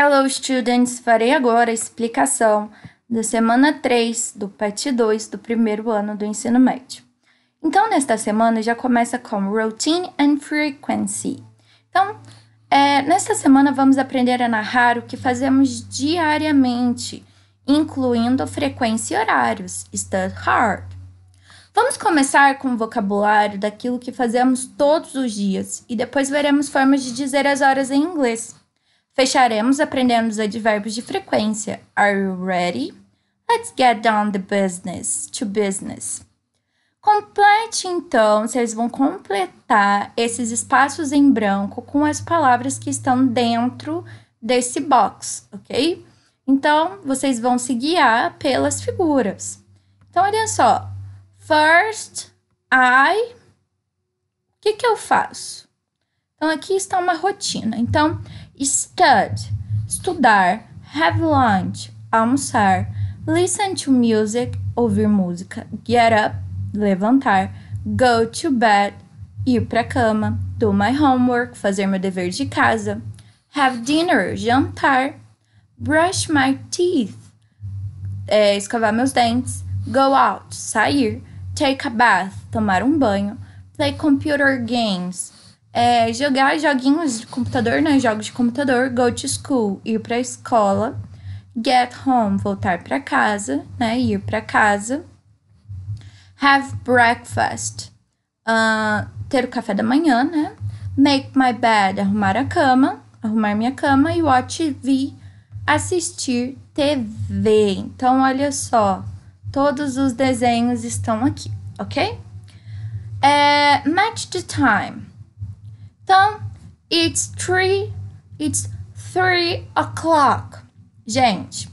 Hello Students! Farei agora a explicação da semana 3 do PET 2 do primeiro ano do ensino médio. Então, nesta semana já começa com Routine and Frequency. Então, é, nesta semana vamos aprender a narrar o que fazemos diariamente, incluindo frequência e horários. Study hard. Vamos começar com o vocabulário daquilo que fazemos todos os dias e depois veremos formas de dizer as horas em inglês. Fecharemos aprendendo os advérbios de frequência. Are you ready? Let's get down the business to business. Complete então, vocês vão completar esses espaços em branco com as palavras que estão dentro desse box, ok? Então, vocês vão se guiar pelas figuras. Então, olha só. First, I. O que, que eu faço? Então, aqui está uma rotina. Então, Stud, estudar. Have lunch, almoçar. Listen to music, ouvir música. Get up, levantar. Go to bed, ir para cama. Do my homework, fazer meu dever de casa. Have dinner, jantar. Brush my teeth, é, escovar meus dentes. Go out, sair. Take a bath, tomar um banho. Play computer games, é, jogar joguinhos de computador, né? Jogos de computador, go to school, ir para a escola, get home, voltar para casa, né? Ir para casa, have breakfast, uh, ter o café da manhã, né? Make my bed, arrumar a cama, arrumar minha cama e watch TV, assistir TV. Então, olha só, todos os desenhos estão aqui, ok? É, match the time então, it's three, it's three o'clock. Gente,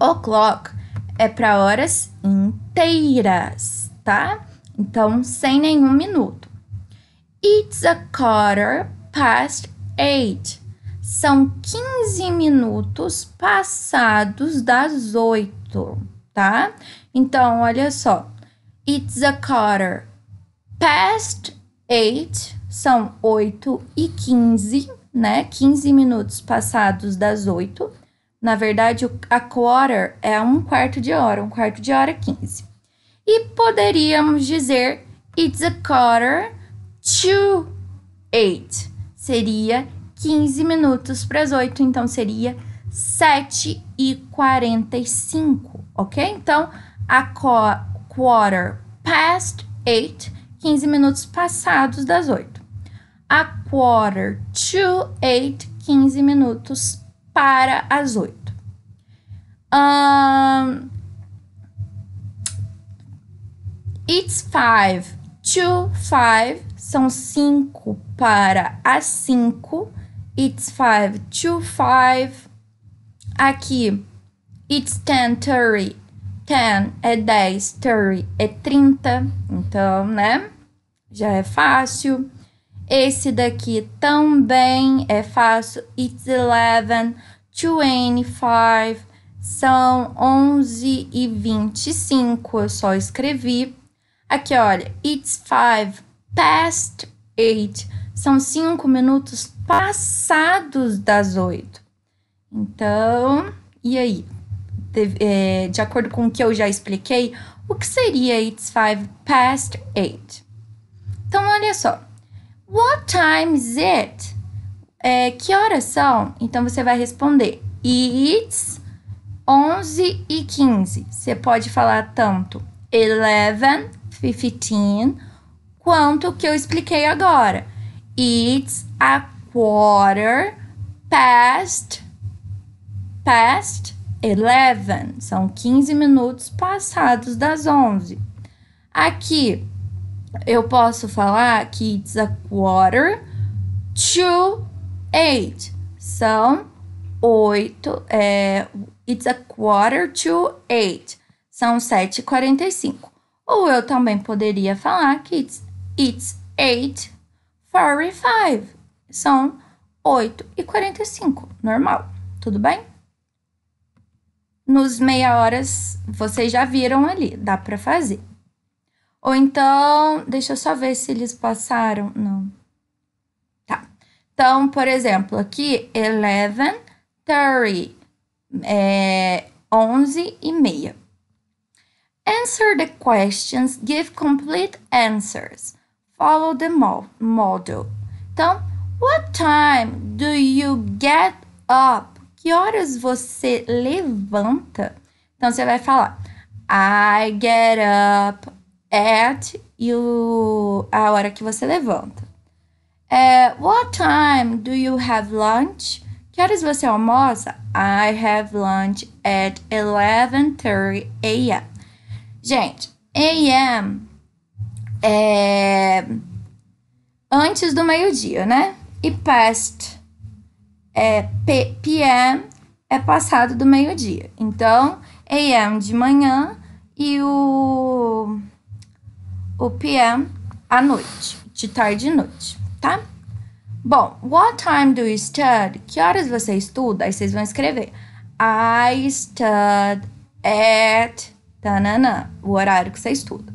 o'clock é para horas inteiras, tá? Então, sem nenhum minuto. It's a quarter past eight. São 15 minutos passados das oito, tá? Então, olha só. It's a quarter past eight são 8 e 15, né? 15 minutos passados das 8. Na verdade, a quarter é um quarto de hora, um quarto de hora 15. E poderíamos dizer it's a quarter to 8. Seria 15 minutos para as 8, então seria 7 e 45, ok? Então, a quarter past 8, 15 minutos passados das 8 a quarter to eight, 15 minutos para as 8. Um, it's five to five, são 5 para as 5. It's five to five. Aqui, it's ten thirty ten é 10, thirty é 30. Então, né? Já é fácil. Esse daqui também é fácil. It's 11, 25, são 11 e 25. Eu só escrevi. Aqui, olha. It's 5 past 8. São 5 minutos passados das 8. Então, e aí? De, é, de acordo com o que eu já expliquei, o que seria It's 5 past 8? Então, olha só. What time is it? É, que horas são? Então você vai responder It's 11 e 15. Você pode falar tanto 11, 15, quanto que eu expliquei agora. It's a quarter past past 11. São 15 minutos passados das 11. Aqui, eu posso falar que it's a quarter to eight. São oito. É, it's a quarter to eight. São sete e quarenta e cinco. Ou eu também poderia falar que it's, it's eight forty-five. São oito e quarenta e cinco. Normal, tudo bem? Nos meia horas, vocês já viram ali, dá para fazer. Ou então, deixa eu só ver se eles passaram. Não. Tá. Então, por exemplo, aqui, 11, 30, é, 11 e meia. Answer the questions, give complete answers. Follow the mo model. Então, what time do you get up? Que horas você levanta? Então, você vai falar, I get up at e o, a hora que você levanta. É, what time do you have lunch? Que horas você almoça? I have lunch at 11:30 a.m. Gente, a.m. é antes do meio-dia, né? E past é p.m. é passado do meio-dia. Então, a.m. de manhã e o o p.m. à noite, de tarde e noite, tá? Bom, what time do you study? Que horas você estuda? Aí vocês vão escrever. I study at tanana, o horário que você estuda.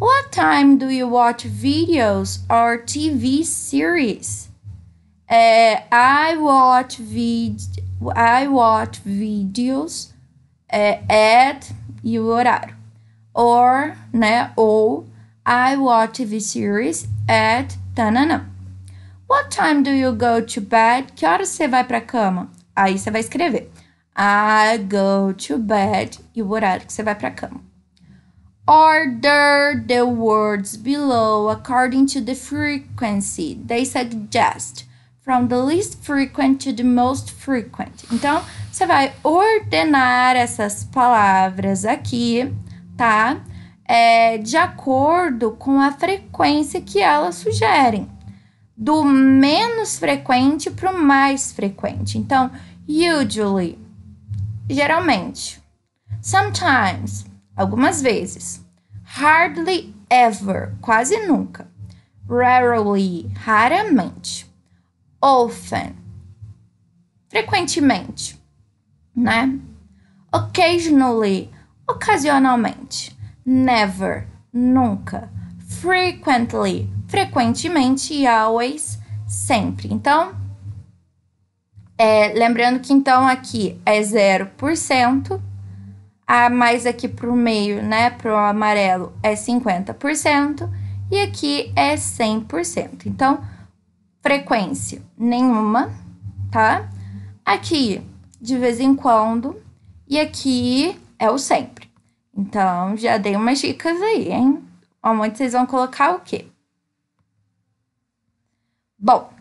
What time do you watch videos or TV series? É, I watch vid I watch videos é, at e o horário. Or, né, ou I watch TV series at tanana. What time do you go to bed? Que horas você vai a cama? Aí você vai escrever. I go to bed e o horário que você vai a cama. Order the words below according to the frequency they suggest. From the least frequent to the most frequent. Então, você vai ordenar essas palavras aqui, tá? é, de acordo com a frequência que elas sugerem, do menos frequente para o mais frequente. Então, usually, geralmente, sometimes, algumas vezes, hardly ever, quase nunca, rarely, raramente, often, frequentemente, né? Occasionally, ocasionalmente never, nunca. Frequently, frequentemente e always, sempre. Então, é, lembrando que então aqui é 0%, a mais aqui para o meio, né, para o amarelo é 50% e aqui é 100%. Então, frequência nenhuma, tá? Aqui, de vez em quando, e aqui é o sempre. Então, já dei umas dicas aí, hein? Onde vocês vão colocar o quê? Bom,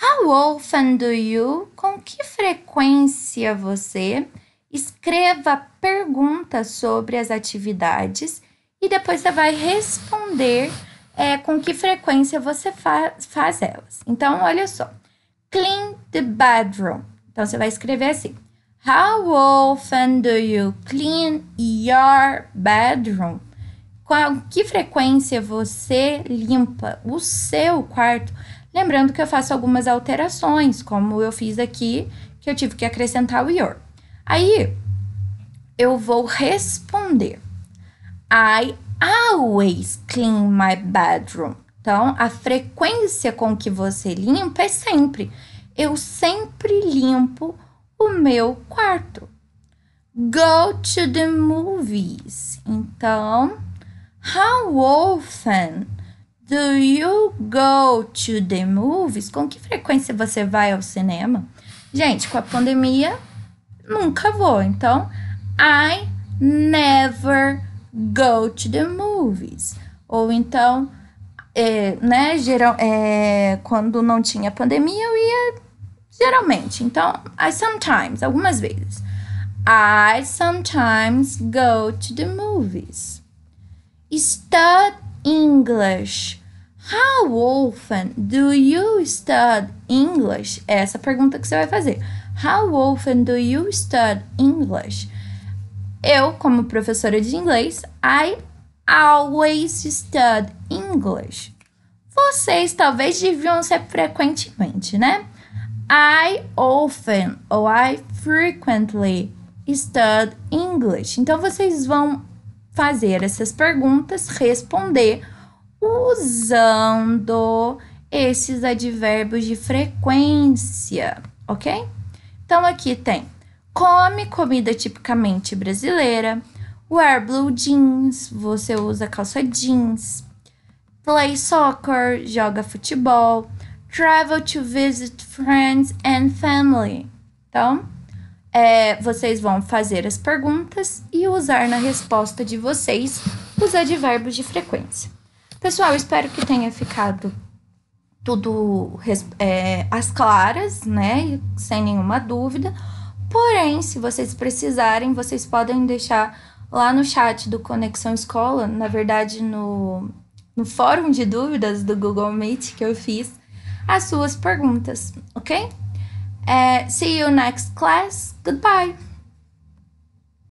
how often do you? Com que frequência você escreva perguntas sobre as atividades e depois você vai responder é, com que frequência você fa faz elas. Então, olha só. Clean the bedroom. Então, você vai escrever assim. How often do you clean your bedroom? Com que frequência você limpa o seu quarto? Lembrando que eu faço algumas alterações, como eu fiz aqui, que eu tive que acrescentar o your. Aí eu vou responder. I always clean my bedroom. Então, a frequência com que você limpa é sempre. Eu sempre limpo o meu quarto. Go to the movies. Então, how often do you go to the movies? Com que frequência você vai ao cinema? Gente, com a pandemia, nunca vou. Então, I never go to the movies. Ou então, é, né, geral, é, quando não tinha pandemia, eu ia Geralmente. Então, I sometimes, algumas vezes. I sometimes go to the movies. study English. How often do you study English? É essa pergunta que você vai fazer. How often do you study English? Eu, como professora de inglês, I always study English. Vocês talvez deviam ser frequentemente, né? I often ou I frequently study English. Então vocês vão fazer essas perguntas, responder usando esses advérbios de frequência, ok? Então aqui tem come comida tipicamente brasileira, wear blue jeans, você usa calça jeans, play soccer, joga futebol travel to visit friends and family. Então, é, vocês vão fazer as perguntas e usar na resposta de vocês os advérbios de frequência. Pessoal, espero que tenha ficado tudo é, às claras, né? Sem nenhuma dúvida. Porém, se vocês precisarem, vocês podem deixar lá no chat do Conexão Escola, na verdade, no, no fórum de dúvidas do Google Meet que eu fiz as suas perguntas, ok? Uh, see you next class. Goodbye!